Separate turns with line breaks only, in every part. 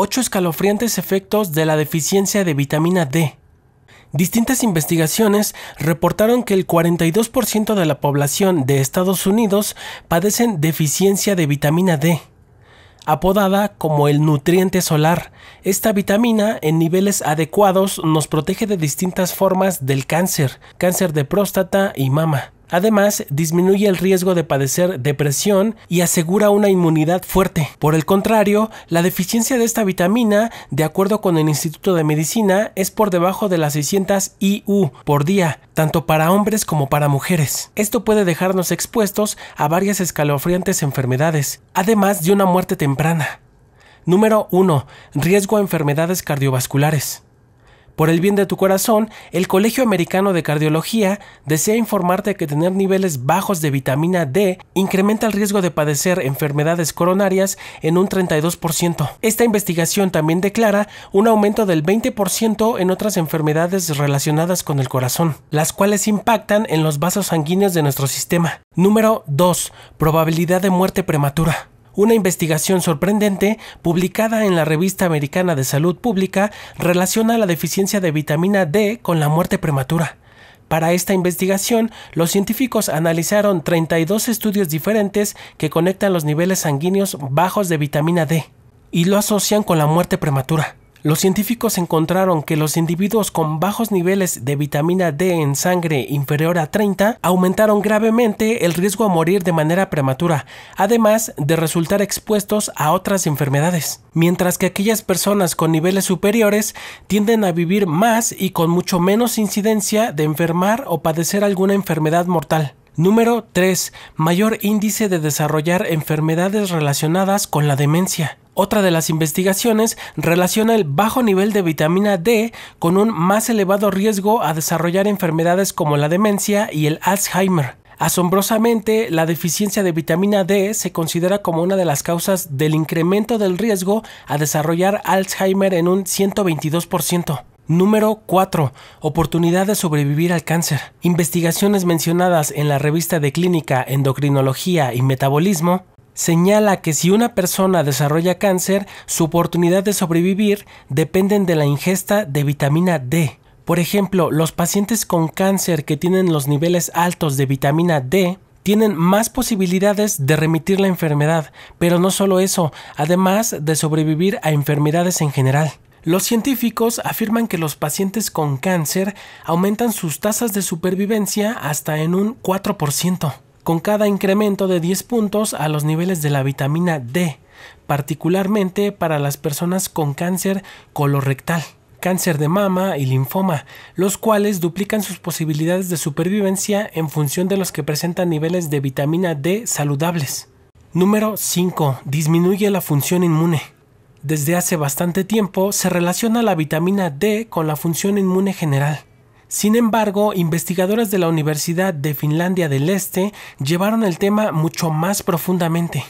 8 escalofriantes efectos de la deficiencia de vitamina D. Distintas investigaciones reportaron que el 42% de la población de Estados Unidos padecen deficiencia de vitamina D, apodada como el nutriente solar. Esta vitamina en niveles adecuados nos protege de distintas formas del cáncer, cáncer de próstata y mama. Además, disminuye el riesgo de padecer depresión y asegura una inmunidad fuerte. Por el contrario, la deficiencia de esta vitamina, de acuerdo con el Instituto de Medicina, es por debajo de las 600 IU por día, tanto para hombres como para mujeres. Esto puede dejarnos expuestos a varias escalofriantes enfermedades, además de una muerte temprana. Número 1. Riesgo a enfermedades cardiovasculares. Por el bien de tu corazón, el Colegio Americano de Cardiología desea informarte que tener niveles bajos de vitamina D incrementa el riesgo de padecer enfermedades coronarias en un 32%. Esta investigación también declara un aumento del 20% en otras enfermedades relacionadas con el corazón, las cuales impactan en los vasos sanguíneos de nuestro sistema. Número 2. Probabilidad de muerte prematura. Una investigación sorprendente, publicada en la revista americana de salud pública, relaciona la deficiencia de vitamina D con la muerte prematura. Para esta investigación, los científicos analizaron 32 estudios diferentes que conectan los niveles sanguíneos bajos de vitamina D y lo asocian con la muerte prematura. Los científicos encontraron que los individuos con bajos niveles de vitamina D en sangre inferior a 30 aumentaron gravemente el riesgo a morir de manera prematura, además de resultar expuestos a otras enfermedades, mientras que aquellas personas con niveles superiores tienden a vivir más y con mucho menos incidencia de enfermar o padecer alguna enfermedad mortal. Número 3. Mayor índice de desarrollar enfermedades relacionadas con la demencia. Otra de las investigaciones relaciona el bajo nivel de vitamina D con un más elevado riesgo a desarrollar enfermedades como la demencia y el Alzheimer. Asombrosamente, la deficiencia de vitamina D se considera como una de las causas del incremento del riesgo a desarrollar Alzheimer en un 122%. Número 4. Oportunidad de sobrevivir al cáncer. Investigaciones mencionadas en la revista de Clínica, Endocrinología y Metabolismo señala que si una persona desarrolla cáncer, su oportunidad de sobrevivir dependen de la ingesta de vitamina D. Por ejemplo, los pacientes con cáncer que tienen los niveles altos de vitamina D tienen más posibilidades de remitir la enfermedad, pero no solo eso, además de sobrevivir a enfermedades en general. Los científicos afirman que los pacientes con cáncer aumentan sus tasas de supervivencia hasta en un 4% con cada incremento de 10 puntos a los niveles de la vitamina D, particularmente para las personas con cáncer colorectal cáncer de mama y linfoma, los cuales duplican sus posibilidades de supervivencia en función de los que presentan niveles de vitamina D saludables. Número 5. Disminuye la función inmune. Desde hace bastante tiempo se relaciona la vitamina D con la función inmune general. Sin embargo, investigadores de la Universidad de Finlandia del Este llevaron el tema mucho más profundamente,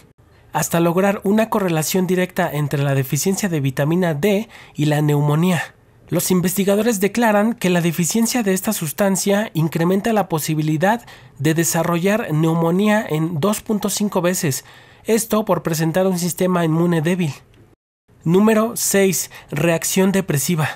hasta lograr una correlación directa entre la deficiencia de vitamina D y la neumonía. Los investigadores declaran que la deficiencia de esta sustancia incrementa la posibilidad de desarrollar neumonía en 2.5 veces, esto por presentar un sistema inmune débil. Número 6. Reacción depresiva.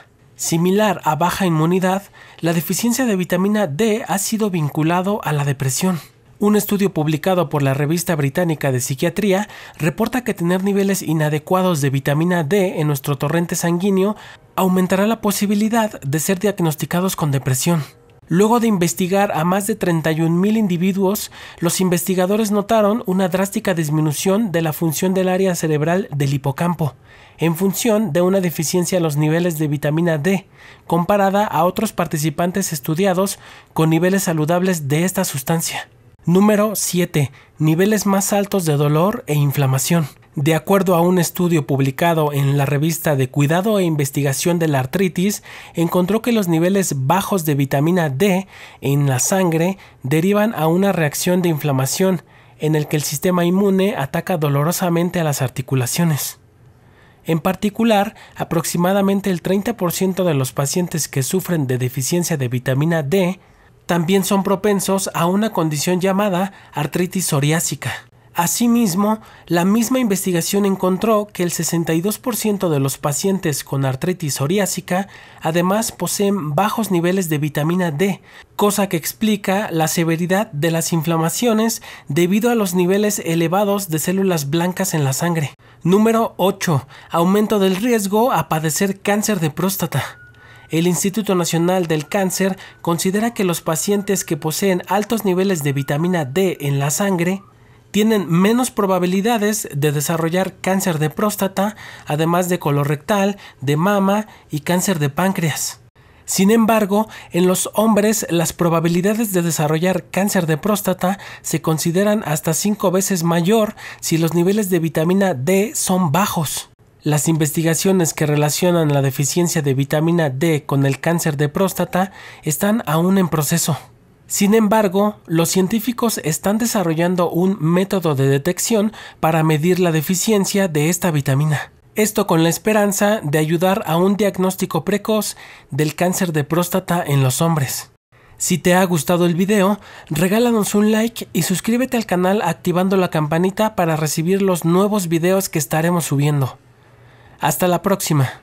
Similar a baja inmunidad, la deficiencia de vitamina D ha sido vinculado a la depresión. Un estudio publicado por la revista británica de psiquiatría reporta que tener niveles inadecuados de vitamina D en nuestro torrente sanguíneo aumentará la posibilidad de ser diagnosticados con depresión. Luego de investigar a más de 31.000 individuos, los investigadores notaron una drástica disminución de la función del área cerebral del hipocampo, en función de una deficiencia en los niveles de vitamina D, comparada a otros participantes estudiados con niveles saludables de esta sustancia. Número 7. Niveles más altos de dolor e inflamación. De acuerdo a un estudio publicado en la revista de Cuidado e Investigación de la Artritis, encontró que los niveles bajos de vitamina D en la sangre derivan a una reacción de inflamación, en el que el sistema inmune ataca dolorosamente a las articulaciones. En particular, aproximadamente el 30% de los pacientes que sufren de deficiencia de vitamina D también son propensos a una condición llamada artritis psoriásica Asimismo, la misma investigación encontró que el 62% de los pacientes con artritis psoriásica además poseen bajos niveles de vitamina D, cosa que explica la severidad de las inflamaciones debido a los niveles elevados de células blancas en la sangre. Número 8. Aumento del riesgo a padecer cáncer de próstata. El Instituto Nacional del Cáncer considera que los pacientes que poseen altos niveles de vitamina D en la sangre tienen menos probabilidades de desarrollar cáncer de próstata, además de colorectal, de mama y cáncer de páncreas. Sin embargo, en los hombres las probabilidades de desarrollar cáncer de próstata se consideran hasta 5 veces mayor si los niveles de vitamina D son bajos. Las investigaciones que relacionan la deficiencia de vitamina D con el cáncer de próstata están aún en proceso. Sin embargo, los científicos están desarrollando un método de detección para medir la deficiencia de esta vitamina. Esto con la esperanza de ayudar a un diagnóstico precoz del cáncer de próstata en los hombres. Si te ha gustado el video, regálanos un like y suscríbete al canal activando la campanita para recibir los nuevos videos que estaremos subiendo. Hasta la próxima.